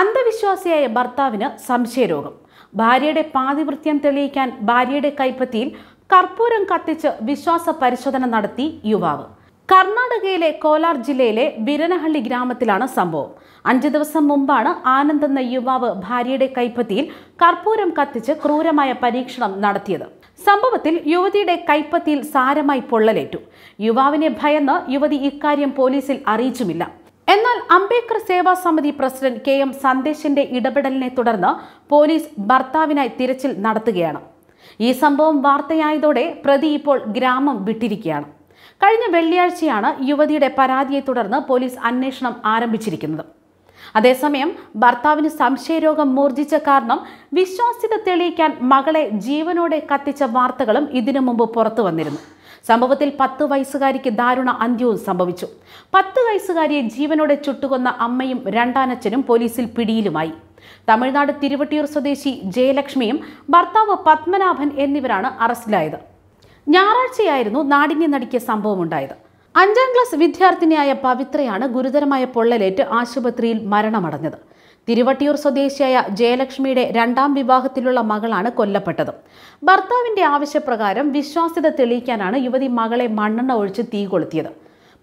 അന്ധവിശ്വാസിയായ ഭർത്താവിന് സംശയരോഗം ഭാര്യയുടെ പാതിവൃത്യം തെളിയിക്കാൻ ഭാര്യയുടെ കൈപ്പത്തിയിൽ കർപ്പൂരം കത്തിച്ച് വിശ്വാസ പരിശോധന നടത്തി യുവാവ് കർണാടകയിലെ കോലാർ ജില്ലയിലെ ബിരനഹള്ളി ഗ്രാമത്തിലാണ് സംഭവം അഞ്ചു ദിവസം മുമ്പാണ് ആനന്ദ് എന്ന യുവാവ് ഭാര്യയുടെ കൈപ്പത്തിയിൽ കർപ്പൂരം കത്തിച്ച് ക്രൂരമായ പരീക്ഷണം നടത്തിയത് സംഭവത്തിൽ യുവതിയുടെ കൈപ്പത്തിയിൽ സാരമായി പൊള്ളലേറ്റു യുവാവിനെ ഭയന്ന് യുവതി ഇക്കാര്യം പോലീസിൽ അറിയിച്ചുമില്ല എന്നാൽ അംബേദ്കർ സേവാ സമിതി പ്രസിഡന്റ് കെ എം സന്ദേശിന്റെ ഇടപെടലിനെ തുടർന്ന് പോലീസ് ഭർത്താവിനായി തിരച്ചിൽ നടത്തുകയാണ് ഈ സംഭവം വാർത്തയായതോടെ പ്രതി ഇപ്പോൾ ഗ്രാമം വിട്ടിരിക്കുകയാണ് കഴിഞ്ഞ വെള്ളിയാഴ്ചയാണ് യുവതിയുടെ പരാതിയെ തുടർന്ന് പോലീസ് അന്വേഷണം ആരംഭിച്ചിരിക്കുന്നത് അതേസമയം ഭർത്താവിന് സംശയരോഗം മൂർജിച്ച കാരണം വിശ്വാസ്യത തെളിയിക്കാൻ മകളെ ജീവനോടെ കത്തിച്ച വാർത്തകളും ഇതിനു മുമ്പ് പുറത്തു വന്നിരുന്നു സംഭവത്തിൽ പത്ത് വയസ്സുകാരിക്ക് ദാരുണ അന്ത്യവും സംഭവിച്ചു പത്ത് വയസ്സുകാരിയെ ജീവനോടെ ചുട്ടുകൊന്ന അമ്മയും രണ്ടാനച്ഛനും പോലീസിൽ പിടിയിലുമായി തമിഴ്നാട് തിരുവട്ടിയൂർ സ്വദേശി ജയലക്ഷ്മിയും ഭർത്താവ് പത്മനാഭൻ എന്നിവരാണ് അറസ്റ്റിലായത് ഞായറാഴ്ചയായിരുന്നു നാടിനെ നടുക്കിയ സംഭവമുണ്ടായത് അഞ്ചാം ക്ലാസ് വിദ്യാർത്ഥിനിയായ പവിത്രയാണ് ഗുരുതരമായ പൊള്ളലേറ്റ് ആശുപത്രിയിൽ മരണമടഞ്ഞത് തിരുവട്ടിയൂർ സ്വദേശിയായ ജയലക്ഷ്മിയുടെ രണ്ടാം വിവാഹത്തിലുള്ള മകളാണ് കൊല്ലപ്പെട്ടത് ഭർത്താവിന്റെ ആവശ്യപ്രകാരം വിശ്വാസ്യത തെളിയിക്കാനാണ് യുവതി മകളെ മണ്ണെണ്ണ ഒഴിച്ച് തീ കൊളുത്തിയത്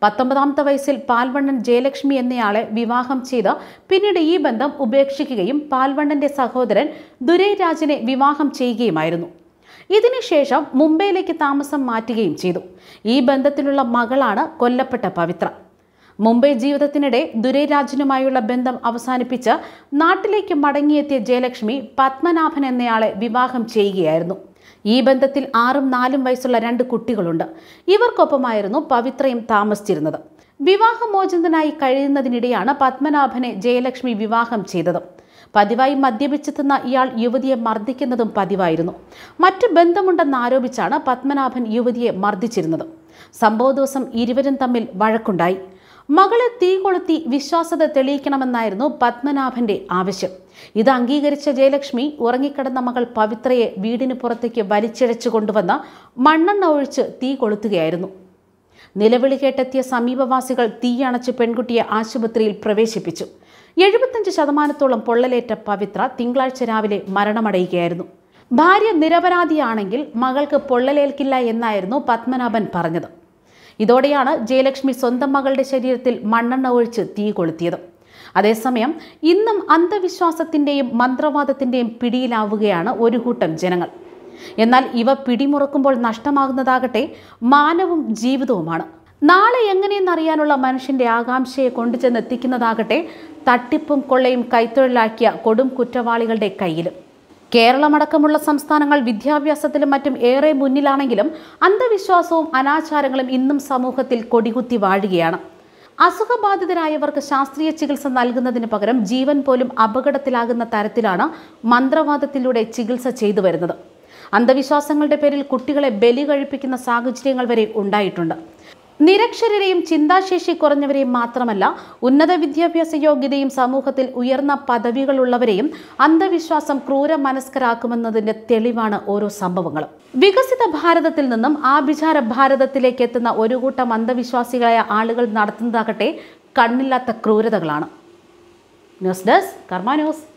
പത്തൊമ്പതാമത്തെ വയസ്സിൽ പാൽവണ്ണൻ ജയലക്ഷ്മി എന്നയാളെ വിവാഹം ചെയ്ത് പിന്നീട് ഈ ബന്ധം ഉപേക്ഷിക്കുകയും പാൽവണ്ണന്റെ സഹോദരൻ ദുരൈരാജിനെ വിവാഹം ചെയ്യുകയുമായിരുന്നു ഇതിനുശേഷം മുംബൈയിലേക്ക് താമസം മാറ്റുകയും ചെയ്തു ഈ ബന്ധത്തിലുള്ള മകളാണ് കൊല്ലപ്പെട്ട പവിത്ര മുംബൈ ജീവിതത്തിനിടെ ദുരൈരാജനുമായുള്ള ബന്ധം അവസാനിപ്പിച്ച് നാട്ടിലേക്ക് മടങ്ങിയെത്തിയ ജയലക്ഷ്മി പത്മനാഭൻ എന്നയാളെ വിവാഹം ചെയ്യുകയായിരുന്നു ഈ ബന്ധത്തിൽ ആറും നാലും വയസ്സുള്ള രണ്ട് കുട്ടികളുണ്ട് ഇവർക്കൊപ്പമായിരുന്നു പവിത്രയും താമസിച്ചിരുന്നത് വിവാഹമോചനത്തിനായി കഴിയുന്നതിനിടെയാണ് പത്മനാഭനെ ജയലക്ഷ്മി വിവാഹം ചെയ്തത് പതിവായി മദ്യപിച്ചെത്തുന്ന ഇയാൾ യുവതിയെ മർദ്ദിക്കുന്നതും പതിവായിരുന്നു മറ്റു ബന്ധമുണ്ടെന്ന് ആരോപിച്ചാണ് പത്മനാഭൻ യുവതിയെ മർദ്ദിച്ചിരുന്നത് സംഭവ ദിവസം ഇരുവരും തമ്മിൽ വഴക്കുണ്ടായി മകളെ തീ കൊളുത്തി വിശ്വാസത തെളിയിക്കണമെന്നായിരുന്നു പത്മനാഭന്റെ ആവശ്യം ഇത് അംഗീകരിച്ച ജയലക്ഷ്മി ഉറങ്ങിക്കിടന്ന മകൾ പവിത്രയെ വീടിന് പുറത്തേക്ക് വലിച്ചിഴച്ചു കൊണ്ടുവന്ന് മണ്ണെണ്ണ ഒഴിച്ച് തീ കൊളുത്തുകയായിരുന്നു നിലവിളി കേട്ടെത്തിയ സമീപവാസികൾ തീയണച്ച് പെൺകുട്ടിയെ ആശുപത്രിയിൽ പ്രവേശിപ്പിച്ചു എഴുപത്തഞ്ച് ശതമാനത്തോളം പൊള്ളലേറ്റ പവിത്ര തിങ്കളാഴ്ച രാവിലെ മരണമടയുകയായിരുന്നു ഭാര്യ നിരപരാധിയാണെങ്കിൽ മകൾക്ക് പൊള്ളലേൽക്കില്ല എന്നായിരുന്നു പത്മനാഭൻ പറഞ്ഞത് ഇതോടെയാണ് ജയലക്ഷ്മി സ്വന്തം മകളുടെ ശരീരത്തിൽ മണ്ണെണ്ണ ഒഴിച്ച് തീ കൊളുത്തിയത് അതേസമയം ഇന്നും അന്ധവിശ്വാസത്തിൻ്റെയും മന്ത്രവാദത്തിൻ്റെയും പിടിയിലാവുകയാണ് ഒരു കൂട്ടം ജനങ്ങൾ എന്നാൽ ഇവ പിടിമുറക്കുമ്പോൾ നഷ്ടമാകുന്നതാകട്ടെ മാനവും ജീവിതവുമാണ് നാളെ എങ്ങനെയെന്നറിയാനുള്ള മനുഷ്യന്റെ ആകാംക്ഷയെ കൊണ്ടുചെന്നെത്തിക്കുന്നതാകട്ടെ തട്ടിപ്പും കൊള്ളയും കൈത്തൊഴിലാക്കിയ കൊടും കുറ്റവാളികളുടെ കയ്യിലും കേരളമടക്കമുള്ള സംസ്ഥാനങ്ങൾ വിദ്യാഭ്യാസത്തിലും മറ്റും ഏറെ മുന്നിലാണെങ്കിലും അന്ധവിശ്വാസവും അനാചാരങ്ങളും ഇന്നും സമൂഹത്തിൽ കൊടികുത്തി വാഴുകയാണ് അസുഖബാധിതരായവർക്ക് ശാസ്ത്രീയ ചികിത്സ നൽകുന്നതിന് പകരം ജീവൻ പോലും അപകടത്തിലാകുന്ന തരത്തിലാണ് മന്ത്രവാദത്തിലൂടെ ചികിത്സ ചെയ്തു വരുന്നത് അന്ധവിശ്വാസങ്ങളുടെ പേരിൽ കുട്ടികളെ ബലി കഴിപ്പിക്കുന്ന സാഹചര്യങ്ങൾ വരെ ഉണ്ടായിട്ടുണ്ട് നിരക്ഷരരെയും ചിന്താശേഷി കുറഞ്ഞവരെയും മാത്രമല്ല ഉന്നത വിദ്യാഭ്യാസ യോഗ്യതയും സമൂഹത്തിൽ ഉയർന്ന പദവികളുള്ളവരെയും അന്ധവിശ്വാസം ക്രൂര മനസ്കരാക്കുമെന്നതിന്റെ തെളിവാണ് ഓരോ സംഭവങ്ങളും വികസിത ഭാരതത്തിൽ നിന്നും ആഭിചാര ഭാരതത്തിലേക്ക് എത്തുന്ന ഒരു കൂട്ടം അന്ധവിശ്വാസികളായ ആളുകൾ നടത്തുന്നതാകട്ടെ കണ്ണില്ലാത്ത ക്രൂരതകളാണ് ന്യൂസ് ഡെസ്ക് കർമ്മ ന്യൂസ്